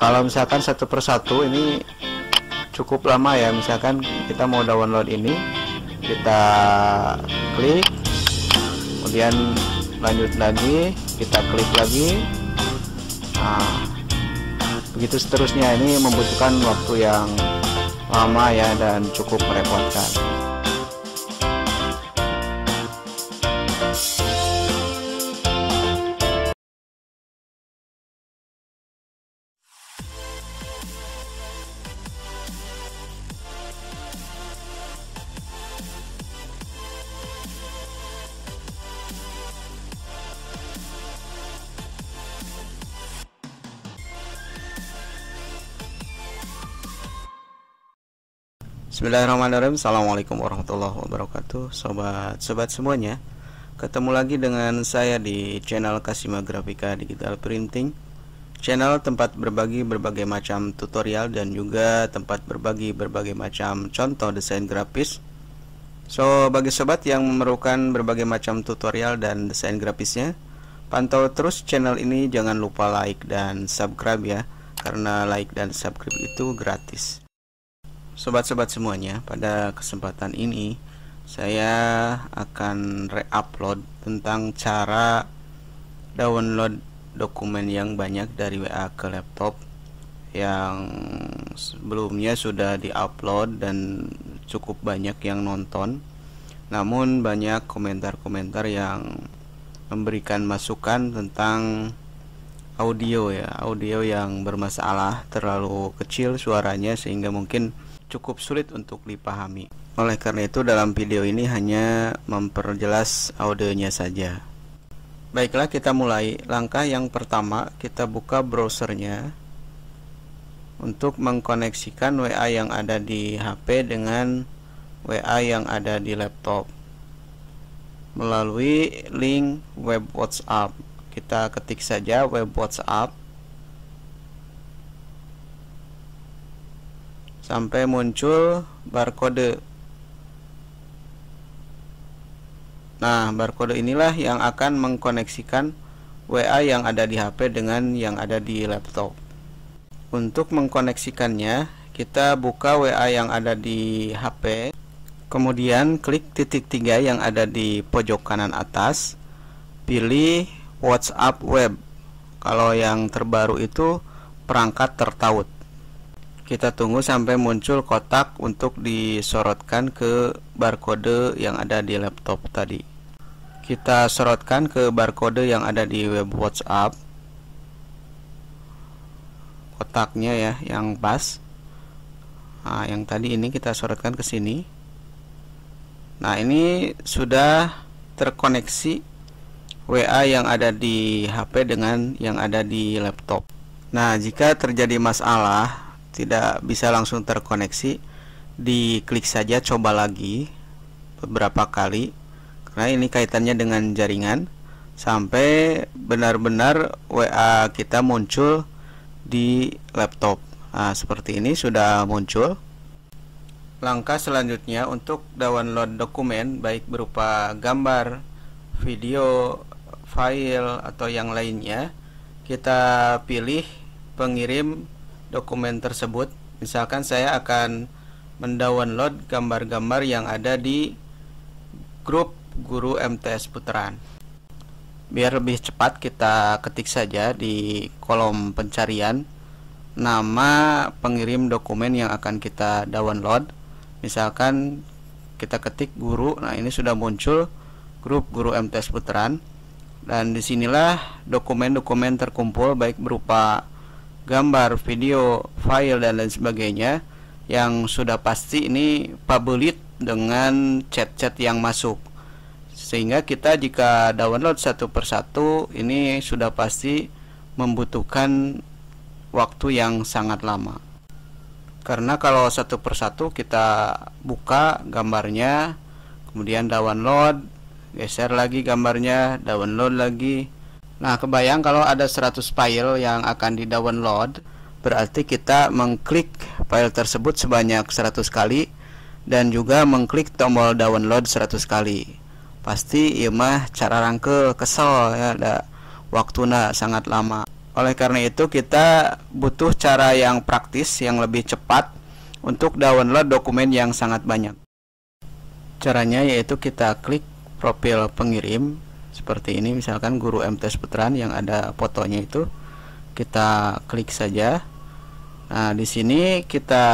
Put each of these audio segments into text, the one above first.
kalau misalkan satu persatu ini cukup lama ya misalkan kita mau download ini kita klik kemudian lanjut lagi kita klik lagi nah, begitu seterusnya ini membutuhkan waktu yang lama ya dan cukup merepotkan Bismillahirrahmanirrahim Assalamualaikum warahmatullahi wabarakatuh Sobat-sobat semuanya Ketemu lagi dengan saya di channel Kasima Grafika Digital Printing Channel tempat berbagi berbagai macam tutorial Dan juga tempat berbagi berbagai macam contoh desain grafis So, bagi sobat yang memerlukan berbagai macam tutorial dan desain grafisnya Pantau terus channel ini jangan lupa like dan subscribe ya Karena like dan subscribe itu gratis sobat-sobat semuanya pada kesempatan ini saya akan re-upload tentang cara download dokumen yang banyak dari WA ke laptop yang sebelumnya sudah di-upload dan cukup banyak yang nonton namun banyak komentar-komentar yang memberikan masukan tentang audio ya audio yang bermasalah terlalu kecil suaranya sehingga mungkin cukup sulit untuk dipahami. Oleh karena itu dalam video ini hanya memperjelas audionya saja. Baiklah kita mulai. Langkah yang pertama kita buka browsernya untuk mengkoneksikan WA yang ada di HP dengan WA yang ada di laptop melalui link web WhatsApp. Kita ketik saja web WhatsApp sampai muncul barcode Nah, barcode inilah yang akan mengkoneksikan WA yang ada di HP dengan yang ada di laptop. Untuk mengkoneksikannya, kita buka WA yang ada di HP, kemudian klik titik tiga yang ada di pojok kanan atas, pilih WhatsApp Web. Kalau yang terbaru itu perangkat tertaut kita tunggu sampai muncul kotak untuk disorotkan ke barcode yang ada di laptop tadi kita sorotkan ke barcode yang ada di web WhatsApp kotaknya ya yang pas nah, yang tadi ini kita sorotkan ke sini nah ini sudah terkoneksi WA yang ada di HP dengan yang ada di laptop nah jika terjadi masalah tidak bisa langsung terkoneksi diklik saja coba lagi beberapa kali karena ini kaitannya dengan jaringan sampai benar-benar WA kita muncul di laptop nah seperti ini sudah muncul langkah selanjutnya untuk download dokumen baik berupa gambar video file atau yang lainnya kita pilih pengirim dokumen tersebut misalkan saya akan mendownload gambar-gambar yang ada di grup guru MTS Puteran biar lebih cepat kita ketik saja di kolom pencarian nama pengirim dokumen yang akan kita download misalkan kita ketik guru nah ini sudah muncul grup guru MTS Puteran dan disinilah dokumen-dokumen terkumpul baik berupa gambar, video, file dan lain sebagainya yang sudah pasti ini public dengan chat-chat yang masuk. Sehingga kita jika download satu persatu ini sudah pasti membutuhkan waktu yang sangat lama. Karena kalau satu persatu kita buka gambarnya, kemudian download, geser lagi gambarnya, download lagi, Nah, kebayang kalau ada 100 file yang akan di-download, berarti kita mengklik file tersebut sebanyak 100 kali dan juga mengklik tombol download 100 kali. Pasti ya mah cara rangke kesel ya ada waktunya sangat lama. Oleh karena itu kita butuh cara yang praktis yang lebih cepat untuk download dokumen yang sangat banyak. Caranya yaitu kita klik profil pengirim seperti ini misalkan guru MTs Putran yang ada fotonya itu kita klik saja nah di sini kita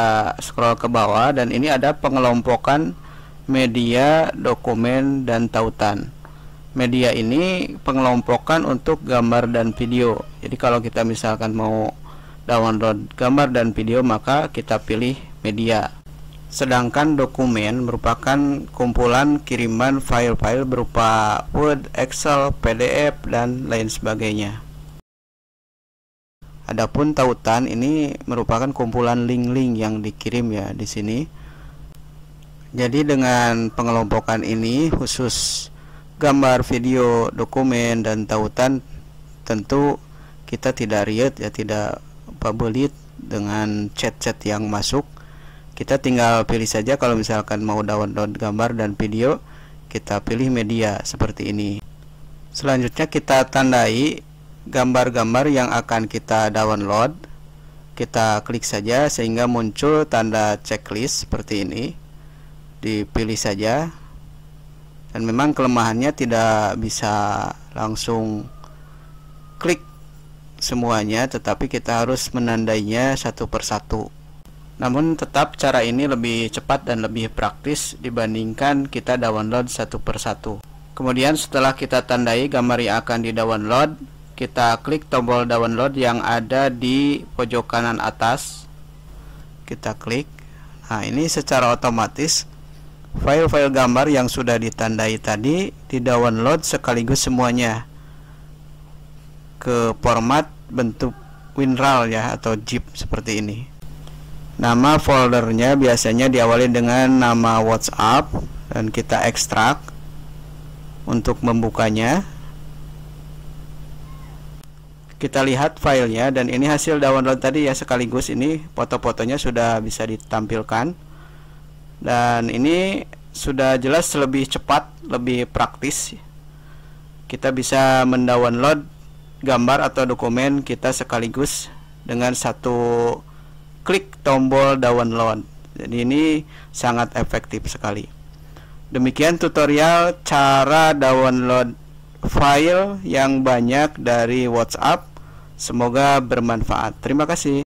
scroll ke bawah dan ini ada pengelompokan media dokumen dan tautan media ini pengelompokan untuk gambar dan video jadi kalau kita misalkan mau download gambar dan video maka kita pilih media Sedangkan dokumen merupakan kumpulan kiriman file-file berupa Word, Excel, PDF, dan lain sebagainya. Adapun tautan ini merupakan kumpulan link-link yang dikirim ya di sini. Jadi dengan pengelompokan ini khusus gambar, video, dokumen dan tautan tentu kita tidak riet ya tidak pabelit dengan chat-chat yang masuk kita tinggal pilih saja kalau misalkan mau download gambar dan video kita pilih media seperti ini selanjutnya kita tandai gambar-gambar yang akan kita download kita klik saja sehingga muncul tanda checklist seperti ini dipilih saja dan memang kelemahannya tidak bisa langsung klik semuanya tetapi kita harus menandainya satu persatu namun tetap cara ini lebih cepat dan lebih praktis dibandingkan kita download satu persatu. Kemudian setelah kita tandai gambar yang akan didownload, kita klik tombol download yang ada di pojok kanan atas. Kita klik. Nah, ini secara otomatis file-file gambar yang sudah ditandai tadi didownload sekaligus semuanya ke format bentuk WinRAR ya atau zip seperti ini. Nama foldernya biasanya diawali dengan nama WhatsApp dan kita ekstrak untuk membukanya. Kita lihat filenya dan ini hasil download tadi ya sekaligus ini foto-fotonya sudah bisa ditampilkan. Dan ini sudah jelas lebih cepat, lebih praktis. Kita bisa mendownload gambar atau dokumen kita sekaligus dengan satu klik tombol download. Jadi ini sangat efektif sekali. Demikian tutorial cara download file yang banyak dari WhatsApp. Semoga bermanfaat. Terima kasih.